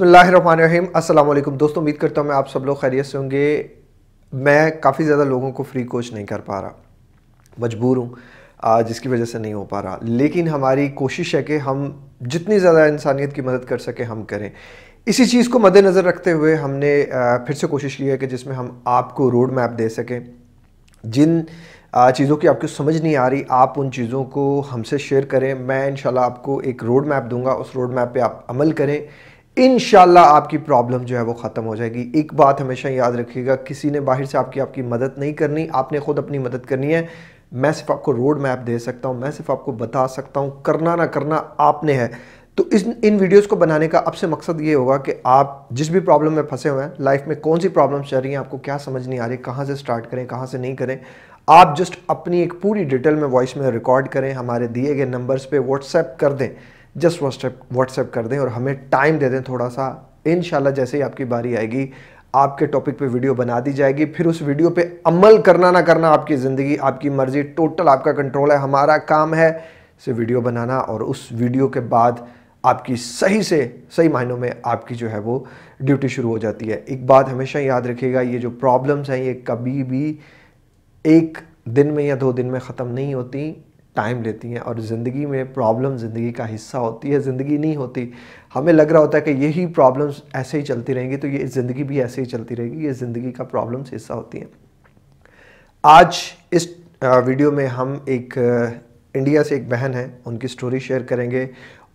बसमीम अल्लाम दोस्तों उम्मीद करता हूँ मैं आप सब लोग खैरियत से होंगे मैं काफ़ी ज़्यादा लोगों को फ्री कोच नहीं कर पा रहा मजबूर हूँ जिसकी वजह से नहीं हो पा रहा लेकिन हमारी कोशिश है कि हम जितनी ज़्यादा इंसानियत की मदद कर सकें हम करें इसी चीज़ को मद्देनज़र रखते हुए हमने फिर से कोशिश की है कि जिसमें हम आपको रोड मैप दे सकें जिन चीज़ों की आपको समझ नहीं आ रही आप उन चीज़ों को हमसे शेयर करें मैं इन आपको एक रोड मैप दूंगा उस रोड मैप पे आप अमल करें इन आपकी प्रॉब्लम जो है वो ख़त्म हो जाएगी एक बात हमेशा याद रखिएगा किसी ने बाहर से आपकी आपकी मदद नहीं करनी आपने खुद अपनी मदद करनी है मैं सिर्फ आपको रोड मैप दे सकता हूँ मैं सिर्फ आपको बता सकता हूँ करना ना करना आपने है तो इस इन वीडियोस को बनाने का अब से मकसद ये होगा कि आप जिस भी प्रॉब्लम में फंसे हुए हैं लाइफ में कौन सी प्रॉब्लम्स चल रही हैं आपको क्या समझ नहीं आ रही कहाँ से स्टार्ट करें कहाँ से नहीं करें आप जस्ट अपनी एक पूरी डिटेल में वॉइस में रिकॉर्ड करें हमारे दिए गए नंबर्स पे व्हाट्सएप कर दें जस्ट व्हाट्सएप व्हाट्सएप कर दें और हमें टाइम दे दें थोड़ा सा इन जैसे ही आपकी बारी आएगी आपके टॉपिक पे वीडियो बना दी जाएगी फिर उस वीडियो पे अमल करना ना करना आपकी ज़िंदगी आपकी मर्ज़ी टोटल आपका कंट्रोल है हमारा काम है से वीडियो बनाना और उस वीडियो के बाद आपकी सही से सही मायनों में आपकी जो है वो ड्यूटी शुरू हो जाती है एक बात हमेशा याद रखिएगा ये जो प्रॉब्लम्स हैं ये कभी भी एक दिन में या दो दिन में ख़त्म नहीं होती टाइम लेती हैं और ज़िंदगी में प्रॉब्लम ज़िंदगी का हिस्सा होती है ज़िंदगी नहीं होती हमें लग रहा होता है कि यही प्रॉब्लम्स ऐसे ही चलती रहेंगी तो ये ज़िंदगी भी ऐसे ही चलती रहेगी ये ज़िंदगी का प्रॉब्लम्स हिस्सा होती हैं आज इस वीडियो में हम एक इंडिया से एक बहन है उनकी स्टोरी शेयर करेंगे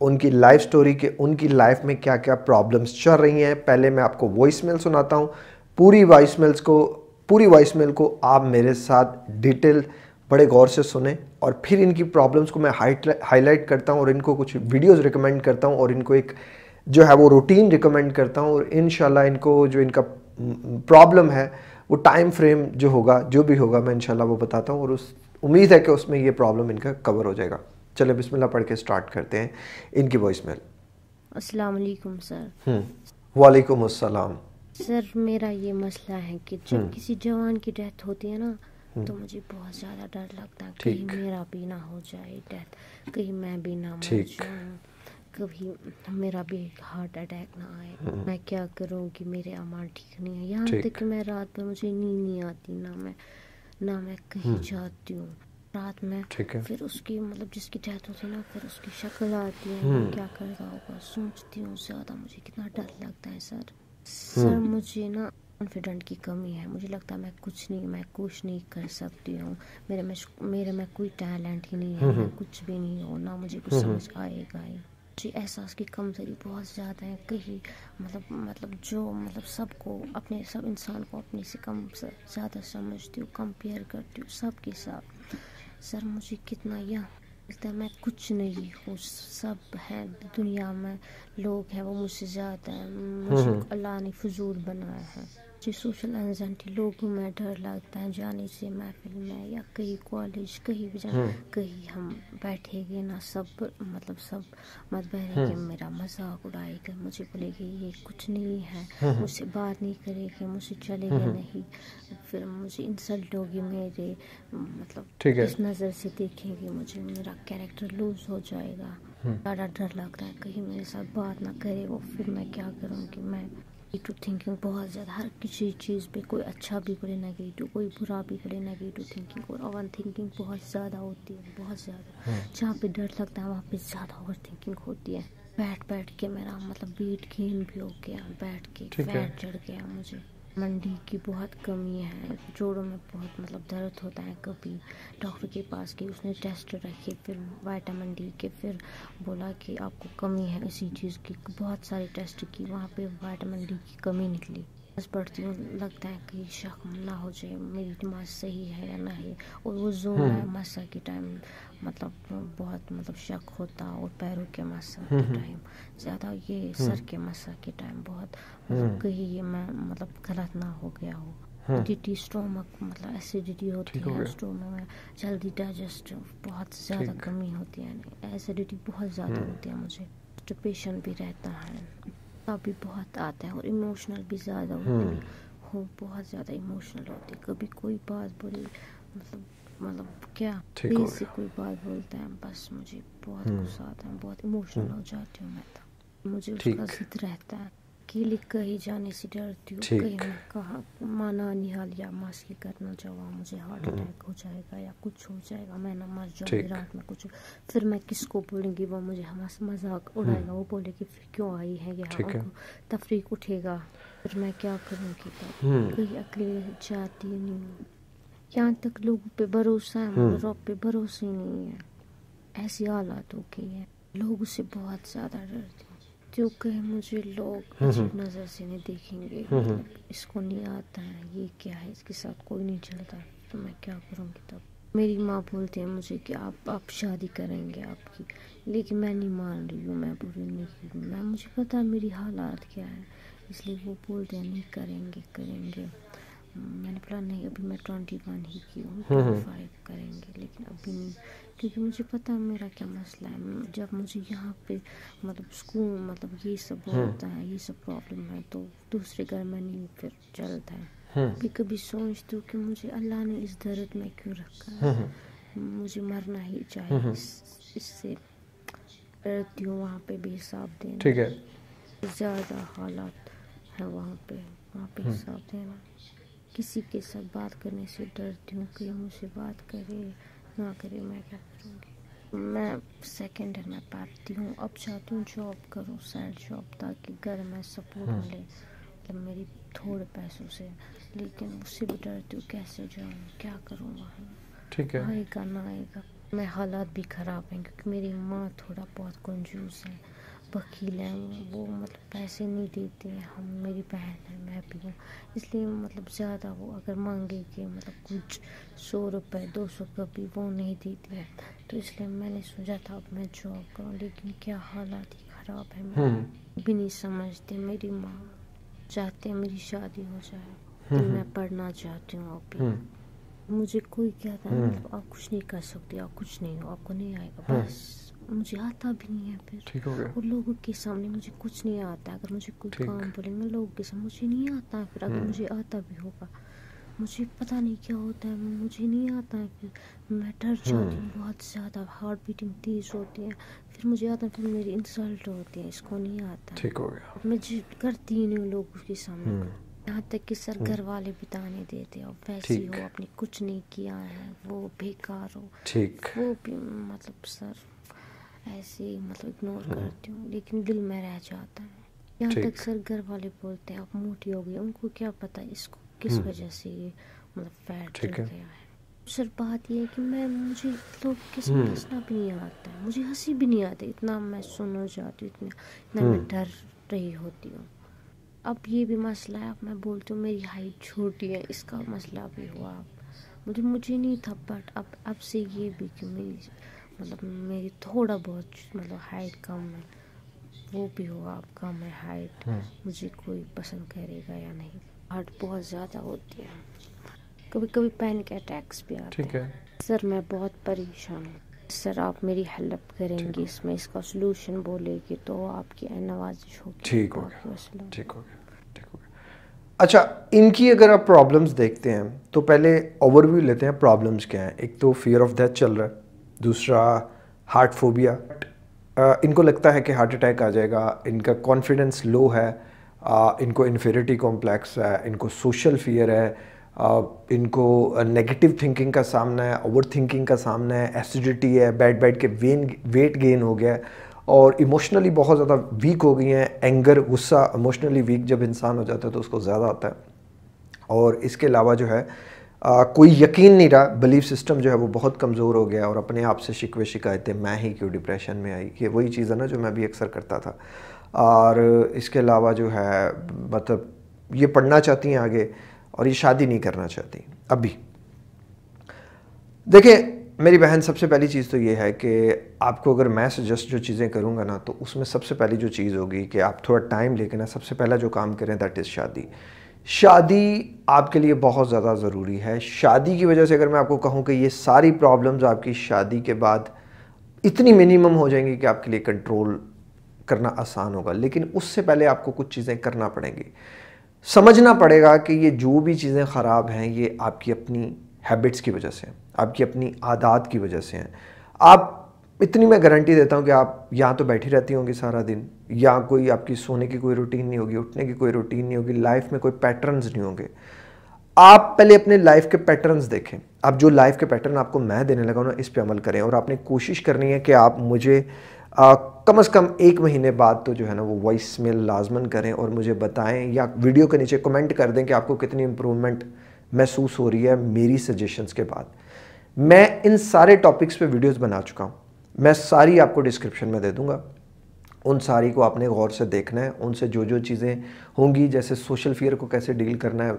उनकी लाइफ स्टोरी के उनकी लाइफ में क्या क्या प्रॉब्लम्स चल रही हैं पहले मैं आपको वॉइस मेल सुनाता हूँ पूरी वॉइस मेल्स को पूरी वॉइस मेल को आप मेरे साथ डिटेल बड़े गौर से सुने और फिर इनकी प्रॉब्लम्स को मैं हाईलाइट करता हूँ और इनको कुछ वीडियोज़ रिकमेंड करता हूँ और इनको एक जो है वो रूटीन रिकमेंड करता हूँ और इन इनको जो इनका प्रॉब्लम है वो टाइम फ्रेम जो होगा जो भी होगा मैं इन वो बताता हूँ और उस उम्मीद है कि उसमें ये प्रॉब्लम इनका कवर हो जाएगा चले बिस्मिल्लाह पढ़ के स्टार्ट करते हैं इनकी वॉइस मेल अस्सलाम वालेकुम सर हम्म, वालेकुम अस्सलाम सर मेरा ये मसला है कि जब हम्म। किसी जवान की डेथ होती है ना हम्म। तो मुझे बहुत ज़्यादा डर लगता है कहीं मेरा भी ना हो जाए डेथ कहीं मैं भी ना मर जाऊँ कभी मेरा भी हार्ट अटैक ना आए हम्म। मैं क्या करूं कि मेरे अम्मा ठीक नहीं है यहाँ तक कि मैं रात में मुझे नींद नहीं आती ना मैं ना मैं कहीं हम्म। जाती हूँ रात में फिर उसकी मतलब जिसकी डेथ होती है ना फिर उसकी शक्ल आती है क्या कर रहा होगा सोचती हूँ ज़्यादा मुझे कितना डर लगता है सर सर मुझे ना कॉन्फिडेंट की कमी है मुझे लगता है मैं कुछ नहीं मैं कुछ नहीं कर सकती हूँ मेरे में मेरे में कोई टैलेंट ही नहीं है हम्म, मैं हम्म। कुछ भी नहीं हूँ ना मुझे कुछ हम्म, समझ आएगा ही जी एहसास की कमजोरी बहुत ज़्यादा है कहीं मतलब मतलब जो मतलब सबको अपने सब इंसान को अपने से कम ज़्यादा समझती हूँ कंपेयर करती हूँ सबके साथ सर मुझे कितना यह लगता है मैं कुछ नहीं हूँ सब हैं दुनिया में लोग हैं वो मुझसे ज़्यादा हैं मुझे अल्लाह ने फजूल बनाया है जो सोशल एनजाइटी लोगों में डर लगता है जाने से महफिल में या कहीं कॉलेज कहीं भी जाना हम्म। कहीं हम बैठेंगे ना सब मतलब सब मत बहेंगे हम्म। मेरा मजाक उड़ाएगा मुझे बोलेंगे ये कुछ नहीं है हम्म, मुझसे बात नहीं करेगी मुझसे चलेगा नहीं फिर मुझे इंसल्ट होगी मेरे मतलब इस नज़र से देखेंगे मुझे मेरा कैरेक्टर लूज हो जाएगा ज़्यादा डर लगता है कहीं मेरे साथ बात ना करे वो फिर मैं क्या करूँगी मैं नेगेटिव थिंकिंग बहुत ज़्यादा हर किसी चीज़ पे कोई अच्छा भी करे नेगेटिव कोई बुरा भी करे नेगेटिव थिंकिंग और ओवर थिंकिंग बहुत ज़्यादा होती है बहुत ज़्यादा हाँ। जहाँ पे डर लगता है वहाँ पे ज़्यादा ओवर थिंकिंग होती है बैठ बैठ के मेरा मतलब वेट गेन भी हो गया बैठ के बैठ चढ़ गया मुझे मंडी की बहुत कमी है जोड़ों में बहुत मतलब दर्द होता है कभी डॉक्टर के पास गई उसने टेस्ट रखे फिर वाइटामिन डी के फिर बोला कि आपको कमी है इसी चीज़ की बहुत सारे टेस्ट की वहाँ पे वाइटामिन डी की कमी निकली बस पढ़ती हूँ लगता है कि शक ना हो जाए मेरी दिमाग सही है या नहीं और वो जोन है हम्म। मसा के टाइम मतलब बहुत मतलब शक होता और पैरों के मसा के टाइम ज़्यादा ये हम्म। सर के मसा के टाइम बहुत मतलब हम्म। कहीं ये मैं मतलब गलत ना हो गया हो एसिडिटी हम्म। स्टोमक मतलब एसिडिटी होती है स्टोमक में जल्दी डाइजेस्ट बहुत ज़्यादा कमी होती है एसिडिटी बहुत ज़्यादा होती है मुझे डिप्रेशन भी रहता है भी बहुत आता है और इमोशनल भी ज़्यादा होती है हो बहुत ज़्यादा इमोशनल होती है कभी कोई बात बोली मतलब मतलब क्या बेसिक कोई बात बोलते हैं बस मुझे बहुत हम्म। गुस्सा आता है बहुत इमोशनल हो जाती हूँ मैं तो मुझे उसका जिद रहता है अकेले कहीं जाने से डरती हूँ कहीं कहा माना निहाल या मासी करना चाहूँगा मुझे हार्ट हम्म। अटैक हो जाएगा या कुछ हो जाएगा मैं ना मर जाऊँगी रात में कुछ फिर मैं किसको बोलूँगी वो मुझे हमास मजाक उड़ाएगा हम्म। वो बोलेगी फिर क्यों आई है यहाँ तफरीक उठेगा फिर मैं क्या करूँगी कहीं अकेले जाती नहीं हूँ यहाँ तक लोगों पे भरोसा है मगर मतलब हम्म। रब पे भरोसा ही नहीं है ऐसी हालात हो गई है लोग उसे बहुत ज्यादा डरते हैं जो कहे मुझे लोग हम्म, हम्म। नजर से नहीं देखेंगे मतलब इसको नहीं आता है ये क्या है इसके साथ कोई नहीं चलता तो मैं क्या करूँगी तब मेरी माँ बोलते हैं मुझे कि आप आप शादी करेंगे आपकी लेकिन मैं नहीं मान रही हूँ मैं बुरी नहीं हूँ मैं मुझे पता है मेरी हालात क्या है इसलिए वो बोलते हैं नहीं करेंगे करेंगे हम्म, मैंने बोला नहीं अभी मैं ट्वेंटी वन ही की हूँ फाइव हम्म, तो हम्म। करेंगे लेकिन अभी नहीं क्योंकि मुझे पता है मेरा क्या मसला है जब मुझे यहाँ पे मतलब स्कूल मतलब ये सब होता है ये सब प्रॉब्लम है तो दूसरे घर में नहीं फिर चलता है कभी कभी सोचती हूँ कि मुझे अल्लाह ने इस दर्द में क्यों रखा है मुझे मरना ही चाहिए इससे रहती हूँ वहाँ पे भी हिसाब देना ठीक है ज़्यादा हालात है वहाँ पे वहाँ पे हिसाब देना किसी के साथ बात करने से डरती हूँ कि मुझसे बात करे ना करे मैं क्या करूँगी मैं सेकेंड ईयर में पढ़ती हूँ अब चाहती हूँ जॉब करूँ सैड जॉब ताकि घर में सपोर्ट हम्म। मिले मतलब मेरी थोड़े पैसों से लेकिन उससे भी डरती हूँ कैसे जाऊँ क्या करूँ वहाँ ठीक है आएगा ना आएगा मैं हालात भी ख़राब हैं क्योंकि मेरी माँ थोड़ा बहुत कंजूस है वकील हैं वो मतलब पैसे नहीं देते हम मेरी बहन है मैं भी हूँ इसलिए मतलब ज़्यादा वो अगर मांगे कि मतलब कुछ सौ रुपये दो सौ कभी वो नहीं देते हैं तो इसलिए मैंने सोचा था अब मैं जॉब करूँ लेकिन क्या हालात ही ख़राब है मैं हम्म। भी नहीं समझते मेरी माँ चाहते हैं मेरी शादी हो जाए तो हम्म, मैं हम्म। पढ़ना चाहती हूँ अभी मुझे कोई क्या था मतलब आप कुछ नहीं कर सकते आप कुछ नहीं हो आपको नहीं आएगा बस मुझे आता भी नहीं है फिर ठीक हो गया और लोगों के सामने मुझे कुछ नहीं आता अगर मुझे कोई काम बोलेंगे लोगों के सामने मुझे नहीं आता है फिर अगर हम्म। मुझे आता भी होगा मुझे पता नहीं क्या होता है मुझे नहीं आता है फिर मैं डर जाती हूँ हम्म। बहुत ज़्यादा हार्ट बीटिंग तेज़ होती है फिर मुझे आता है फिर मेरी इंसल्ट होती है इसको नहीं आता ठीक हो गया मैं करती ही नहीं लोगों के सामने हम्म। यहाँ तक कि सर घर वाले बिताने देते हो वैसे हो आपने कुछ नहीं किया है वो बेकार हो ठीक वो भी मतलब सर ऐसे मतलब इग्नोर हाँ। करती हूँ लेकिन दिल में रह जाता है यहाँ तक सर घर वाले बोलते हैं आप मोटी हो गई उनको क्या पता इसको किस हम्म। वजह से ये मतलब फैट गया है सर बात यह है कि मैं मुझे लोग के हम्म। हंसना भी नहीं आता है मुझे हंसी भी नहीं आती इतना मैं सुन हो जाती हूँ इतना इतना मैं हम्म। डर रही होती हूँ अब ये भी मसला है अब मैं बोलती हूँ मेरी हाइट छोटी है इसका मसला भी हुआ मुझे मुझे नहीं था बट अब अब से ये भी कि मेरी मतलब मेरी थोड़ा बहुत मतलब हाइट कम है वो भी होगा आप कम है हाइट हम्म। मुझे कोई पसंद करेगा या नहीं हार्ट बहुत ज़्यादा होती है कभी कभी पैनिक अटैक्स भी आते हैं है। सर मैं बहुत परेशान हूँ सर आप मेरी हेल्प करेंगे इसमें इसका सोल्यूशन बोलेगी तो आपकी नवाजिश होगी ठीक हो गया ठीक हो गया अच्छा इनकी अगर आप प्रॉब्लम्स देखते हैं तो पहले ओवरव्यू लेते हैं प्रॉब्लम्स क्या हैं एक तो फियर ऑफ डेथ चल रहा है दूसरा हार्ट फोबिया uh, इनको लगता है कि हार्ट अटैक आ जाएगा इनका uh, कॉन्फिडेंस लो है इनको इन्फेरिटी कॉम्प्लेक्स है uh, इनको सोशल फियर है इनको नेगेटिव थिंकिंग का सामना है ओवर थिंकिंग का सामना है एसिडिटी है बैठ बैठ के वेन वेट गेन हो गया है और इमोशनली बहुत ज़्यादा वीक हो गई हैं एंगर गुस्सा इमोशनली वीक जब इंसान हो जाता है तो उसको ज़्यादा आता है और इसके अलावा जो है आ, कोई यकीन नहीं रहा बिलीफ सिस्टम जो है वो बहुत कमज़ोर हो गया और अपने आप से शिकवे शिकायतें मैं ही क्यों डिप्रेशन में आई ये वही चीज़ है ना जो मैं भी अक्सर करता था और इसके अलावा जो है मतलब ये पढ़ना चाहती हैं आगे और ये शादी नहीं करना चाहती अभी देखें मेरी बहन सबसे पहली चीज़ तो ये है कि आपको अगर मैं सजेस्ट जो चीज़ें करूँगा ना तो उसमें सबसे पहली जो चीज़ होगी कि आप थोड़ा टाइम लेके ना सबसे पहला जो काम करें दैट इज़ शादी शादी आपके लिए बहुत ज़्यादा ज़रूरी है शादी की वजह से अगर मैं आपको कहूँ कि ये सारी प्रॉब्लम्स आपकी शादी के बाद इतनी मिनिमम हो जाएंगी कि आपके लिए कंट्रोल करना आसान होगा लेकिन उससे पहले आपको कुछ चीज़ें करना पड़ेंगी समझना पड़ेगा कि ये जो भी चीज़ें ख़राब हैं ये आपकी अपनी हैबिट्स की वजह से हैं आपकी अपनी आदात की वजह से हैं आप इतनी मैं गारंटी देता हूँ कि आप यहाँ तो बैठी रहती होंगी सारा दिन या कोई आपकी सोने की कोई रूटीन नहीं होगी उठने की कोई रूटीन नहीं होगी लाइफ में कोई पैटर्न्स नहीं होंगे आप पहले अपने लाइफ के पैटर्न्स देखें अब जो लाइफ के पैटर्न आपको मैं देने लगा ना इस पर अमल करें और आपने कोशिश करनी है कि आप मुझे आ, कम से कम एक महीने बाद तो जो है ना वो वॉइस मेल लाजमन करें और मुझे बताएं या वीडियो के नीचे कमेंट कर दें कि आपको कितनी इम्प्रूवमेंट महसूस हो रही है मेरी सजेशंस के बाद मैं इन सारे टॉपिक्स पे वीडियोस बना चुका हूँ मैं सारी आपको डिस्क्रिप्शन में दे दूँगा उन सारी को आपने गौर से देखना है उनसे जो जो चीज़ें होंगी जैसे सोशल फियर को कैसे डील करना है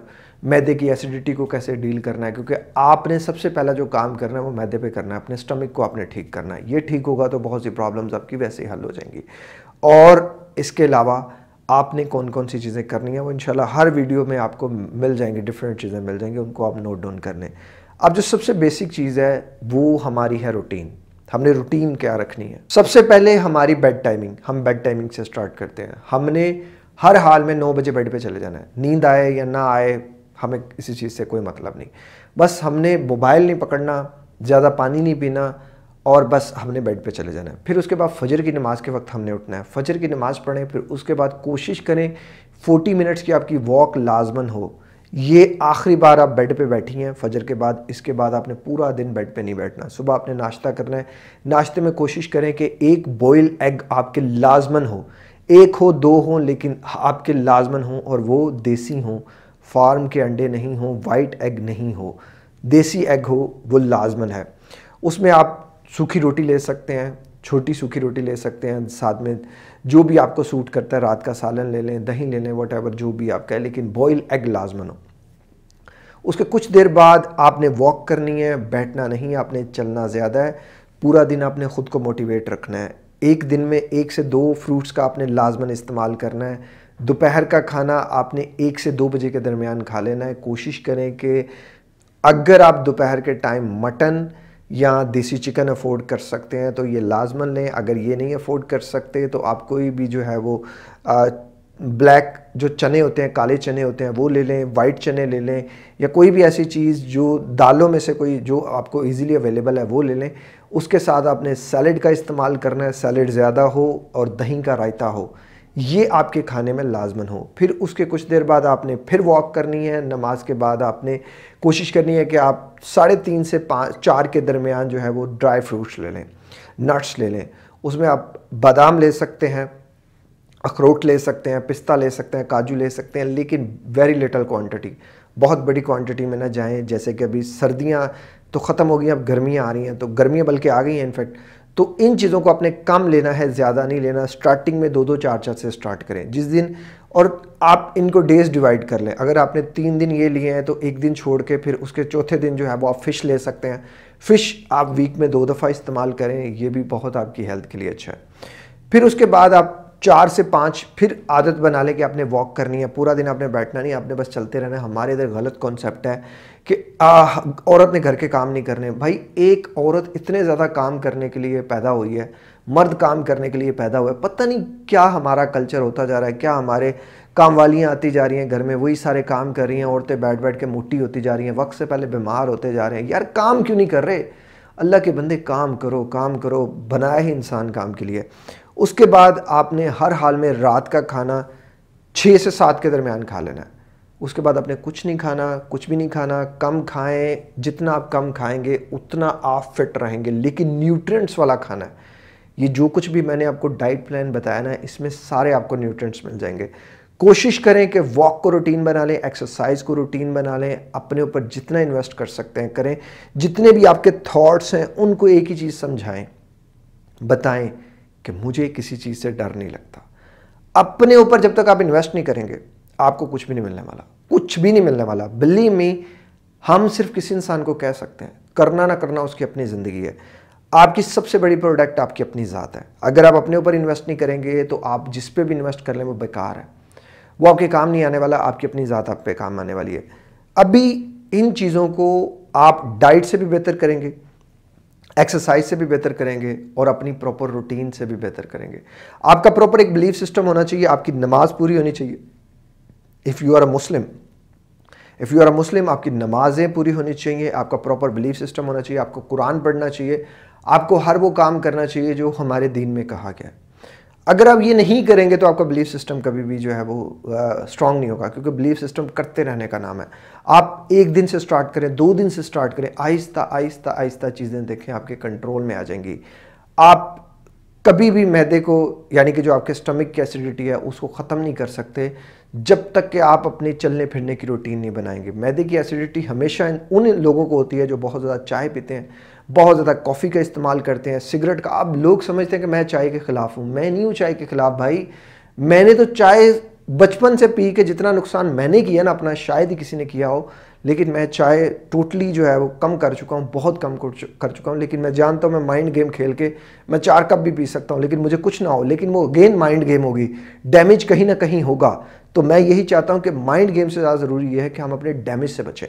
मैदे की एसिडिटी को कैसे डील करना है क्योंकि आपने सबसे पहला जो काम करना है वो मैदे पे करना है अपने स्टमक को आपने ठीक करना है ये ठीक होगा तो बहुत सी प्रॉब्लम्स आपकी वैसे ही हल हो जाएंगी और इसके अलावा आपने कौन कौन सी चीज़ें करनी है वो इनशाला हर वीडियो में आपको मिल जाएंगी डिफरेंट चीज़ें मिल जाएंगी उनको आप नोट डाउन कर लें अब जो सबसे बेसिक चीज़ है वो हमारी है रूटीन हमने रूटीन क्या रखनी है सबसे पहले हमारी बेड टाइमिंग हम बेड टाइमिंग से स्टार्ट करते हैं हमने हर हाल में नौ बजे बेड पे चले जाना है नींद आए या ना आए हमें किसी चीज़ से कोई मतलब नहीं बस हमने मोबाइल नहीं पकड़ना ज़्यादा पानी नहीं पीना और बस हमने बेड पे चले जाना है फिर उसके बाद फजर की नमाज़ के वक्त हमने उठना है फजर की नमाज़ पढ़ें फिर उसके बाद कोशिश करें 40 मिनट्स की आपकी वॉक लाजमन हो ये आखिरी बार आप बेड पे बैठी हैं फजर के बाद इसके बाद आपने पूरा दिन बेड पे नहीं बैठना सुबह आपने नाश्ता करना है नाश्ते में कोशिश करें कि एक बॉयल एग आपके लाजमन हो एक हो दो हो लेकिन आपके लाजमन हो और वो देसी हों फार्म के अंडे नहीं हों वाइट एग नहीं हो देसी एग हो वो लाजमन है उसमें आप सूखी रोटी ले सकते हैं छोटी सूखी रोटी ले सकते हैं साथ में जो भी आपको सूट करता है रात का सालन ले लें दही ले लें वट जो भी आपका है लेकिन बॉयल एग लाजमन हो उसके कुछ देर बाद आपने वॉक करनी है बैठना नहीं आपने चलना ज़्यादा है पूरा दिन आपने ख़ुद को मोटिवेट रखना है एक दिन में एक से दो फ्रूट्स का आपने लाजमन इस्तेमाल करना है दोपहर का खाना आपने एक से दो बजे के दरमियान खा लेना है कोशिश करें कि अगर आप दोपहर के टाइम मटन या देसी चिकन अफोर्ड कर सकते हैं तो ये लाजमन लें अगर ये नहीं अफोर्ड कर सकते तो आप कोई भी जो है वो आ, ब्लैक जो चने होते हैं काले चने होते हैं वो ले लें वाइट चने ले लें या कोई भी ऐसी चीज़ जो दालों में से कोई जो आपको इजीली अवेलेबल है वो ले लें उसके साथ आपने सैलड का इस्तेमाल करना है सैलड ज़्यादा हो और दही का रायता हो ये आपके खाने में लाजमन हो फिर उसके कुछ देर बाद आपने फिर वॉक करनी है नमाज के बाद आपने कोशिश करनी है कि आप साढ़े तीन से पाँच चार के दरमियान जो है वो ड्राई फ्रूट्स ले लें नट्स ले लें उसमें आप बादाम ले सकते हैं अखरोट ले सकते हैं पिस्ता ले सकते हैं काजू ले सकते हैं लेकिन वेरी लिटल क्वान्टिटी बहुत बड़ी क्वान्टिटी में ना जाएँ जैसे कि अभी सर्दियाँ तो ख़त्म हो गई अब गर्मियाँ आ रही हैं तो गर्मियाँ बल्कि आ गई हैं इनफैक्ट तो इन चीज़ों को आपने कम लेना है ज़्यादा नहीं लेना स्टार्टिंग में दो दो चार चार से स्टार्ट करें जिस दिन और आप इनको डेज डिवाइड कर लें अगर आपने तीन दिन ये लिए हैं तो एक दिन छोड़ के फिर उसके चौथे दिन जो है वो आप फ़िश ले सकते हैं फ़िश आप वीक में दो दफ़ा इस्तेमाल करें ये भी बहुत आपकी हेल्थ के लिए अच्छा है फिर उसके बाद आप चार से पाँच फिर आदत बना लें कि आपने वॉक करनी है पूरा दिन आपने बैठना नहीं आपने बस चलते रहना हमारे इधर गलत कॉन्सेप्ट है कि औरत ने घर के काम नहीं करने भाई एक औरत इतने ज़्यादा काम करने के लिए पैदा हुई है मर्द काम करने के लिए पैदा हुआ है पता नहीं क्या हमारा कल्चर होता जा रहा है क्या हमारे काम वालियाँ आती जा रही हैं घर में वही सारे काम कर रही हैं औरतें बैठ बैठ के मोटी होती जा रही हैं वक्त से पहले बीमार होते जा रहे हैं यार काम क्यों नहीं कर रहे अल्लाह के बंदे काम करो काम करो बनाया ही इंसान काम के लिए उसके बाद आपने हर हाल में रात का खाना छः से सात के दरमियान खा लेना है उसके बाद आपने कुछ नहीं खाना कुछ भी नहीं खाना कम खाएं जितना आप कम खाएंगे उतना आप फिट रहेंगे लेकिन न्यूट्रिएंट्स वाला खाना है ये जो कुछ भी मैंने आपको डाइट प्लान बताया ना इसमें सारे आपको न्यूट्रिएंट्स मिल जाएंगे कोशिश करें कि वॉक को रूटीन बना लें एक्सरसाइज को रूटीन बना लें अपने ऊपर जितना इन्वेस्ट कर सकते हैं करें जितने भी आपके थॉट्स हैं उनको एक ही चीज़ समझाएं बताएं कि मुझे किसी चीज़ से डर नहीं लगता अपने ऊपर जब तक आप इन्वेस्ट नहीं करेंगे आपको कुछ भी नहीं मिलने वाला कुछ भी नहीं मिलने वाला बिल्ली में हम सिर्फ किसी इंसान को कह सकते हैं करना ना करना उसकी अपनी ज़िंदगी है आपकी सबसे बड़ी प्रोडक्ट आपकी अपनी ज़ात है अगर आप अपने ऊपर इन्वेस्ट नहीं करेंगे तो आप जिस पे भी इन्वेस्ट कर लें वो बेकार है वो आपके काम नहीं आने वाला आपकी अपनी ज़ात आप पे काम आने वाली है अभी इन चीज़ों को आप डाइट से भी बेहतर करेंगे एक्सरसाइज से भी बेहतर करेंगे और अपनी प्रॉपर रूटीन से भी बेहतर करेंगे आपका प्रॉपर एक बिलीफ सिस्टम होना चाहिए आपकी नमाज पूरी होनी चाहिए if you are a Muslim if you are a Muslim आपकी नमाज़ें पूरी होनी चाहिए आपका प्रॉपर बिलीफ सिस्टम होना चाहिए आपको कुरान पढ़ना चाहिए आपको हर वो काम करना चाहिए जो हमारे दीन में कहा गया है अगर आप ये नहीं करेंगे तो आपका बिलीफ सिस्टम कभी भी जो है वो स्ट्रांग नहीं होगा क्योंकि बिलीफ सिस्टम करते रहने का नाम है आप एक दिन से स्टार्ट करें दो दिन से स्टार्ट करें आहिस्ता आहिस्ता आहिस्ता चीज़ें देखें आपके कंट्रोल में आ जाएंगी आप कभी भी मैदे को यानी कि जो आपके स्टमक की एसिडिटी है उसको ख़त्म नहीं कर सकते जब तक कि आप अपने चलने फिरने की रूटीन नहीं बनाएंगे मैदे की एसिडिटी हमेशा उन लोगों को होती है जो बहुत ज़्यादा चाय पीते हैं बहुत ज़्यादा कॉफ़ी का इस्तेमाल करते हैं सिगरेट का अब लोग समझते हैं कि मैं चाय के ख़िलाफ़ हूँ मैं नहीं हूँ चाय के ख़िलाफ़ भाई मैंने तो चाय बचपन से पी के जितना नुकसान मैंने किया ना अपना शायद ही किसी ने किया हो लेकिन मैं चाय टोटली जो है वो कम कर चुका हूँ बहुत कम कर चुका हूँ लेकिन मैं जानता हूँ मैं माइंड गेम खेल के मैं चार कप भी पी सकता हूँ लेकिन मुझे कुछ ना हो लेकिन वो अगेन माइंड गेम होगी डैमेज कहीं ना कहीं होगा तो मैं यही चाहता हूँ कि माइंड गेम से ज़्यादा ज़रूरी यह है कि हम अपने डैमेज से बचें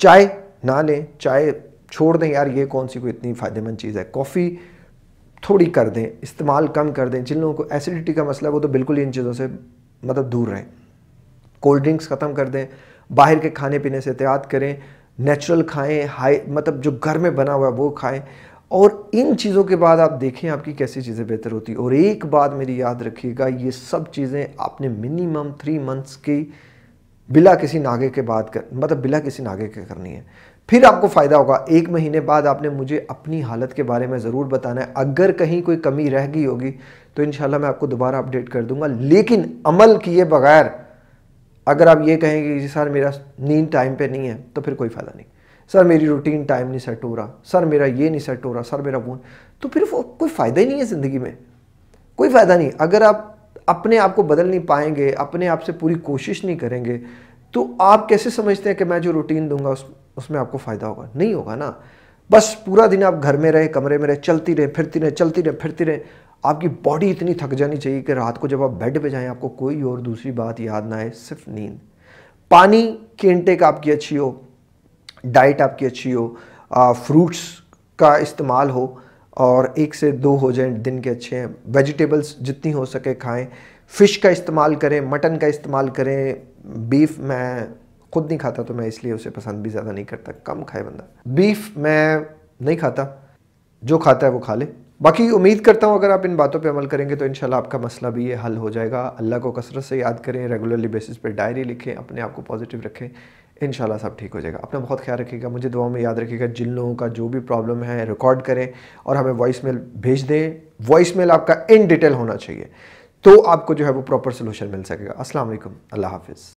चाय ना लें चाय छोड़ दें यार ये कौन सी कोई इतनी फ़ायदेमंद चीज़ है कॉफ़ी थोड़ी कर दें इस्तेमाल कम कर दें जिन लोगों को एसिडिटी का मसला है वो तो बिल्कुल इन चीज़ों से मतलब दूर रहें कोल्ड ड्रिंक्स ख़त्म कर दें बाहर के खाने पीने से एहतियात करें नेचुरल खाएं हाई मतलब जो घर में बना हुआ है वो खाएं और इन चीज़ों के बाद आप देखें आपकी कैसी चीज़ें बेहतर होती और एक बात मेरी याद रखिएगा ये सब चीज़ें आपने मिनिमम थ्री मंथ्स की बिला किसी नागे के बाद कर मतलब बिला किसी नागे के करनी है फिर आपको फ़ायदा होगा एक महीने बाद आपने मुझे अपनी हालत के बारे में ज़रूर बताना है अगर कहीं कोई कमी रह गई होगी तो इन मैं आपको दोबारा अपडेट कर दूंगा लेकिन अमल किए बगैर अगर आप ये कहेंगे कि सर मेरा नींद टाइम पे नहीं है तो फिर कोई फ़ायदा नहीं सर मेरी रूटीन टाइम नहीं सेट हो रहा सर मेरा ये नहीं सेट हो रहा सर मेरा वो तो फिर वो कोई फ़ायदा ही नहीं है ज़िंदगी में कोई फ़ायदा नहीं अगर आप अपने आप को बदल नहीं पाएंगे अपने आप से पूरी कोशिश नहीं करेंगे तो आप कैसे समझते हैं कि मैं जो रूटीन दूंगा उस उसमें आपको फ़ायदा होगा नहीं होगा ना बस पूरा दिन आप घर में रहे कमरे में रहे चलती रहे फिरती रहे चलती रहे फिरती रहे आपकी बॉडी इतनी थक जानी चाहिए कि रात को जब आप बेड पे जाएं आपको कोई और दूसरी बात याद ना आए सिर्फ नींद पानी की इनटेक आपकी अच्छी हो डाइट आपकी अच्छी हो फ्रूट्स का इस्तेमाल हो और एक से दो हो जाए दिन के अच्छे हैं वेजिटेबल्स जितनी हो सके खाएं फ़िश का इस्तेमाल करें मटन का इस्तेमाल करें बीफ मैं खुद नहीं खाता तो मैं इसलिए उसे पसंद भी ज़्यादा नहीं करता कम खाए बंदा बीफ मैं नहीं खाता जो खाता है वो खा ले बाकी उम्मीद करता हूँ अगर आप इन बातों पे अमल करेंगे तो इन आपका मसला भी ये हल हो जाएगा अल्लाह को कसरत से याद करें रेगुलरली बेसिस पे डायरी लिखें अपने आप को पॉजिटिव रखें इन सब ठीक हो जाएगा अपना बहुत ख्याल रखिएगा मुझे दुआ में याद रखिएगा जिन लोगों का जो भी प्रॉब्लम है रिकॉर्ड करें और हमें वॉइस मेल भेज दें वॉइस मेल आपका इन डिटेल होना चाहिए तो आपको जो है वो प्रॉपर सोल्यूशन मिल सकेगा असलम अल्लाह हाफिज़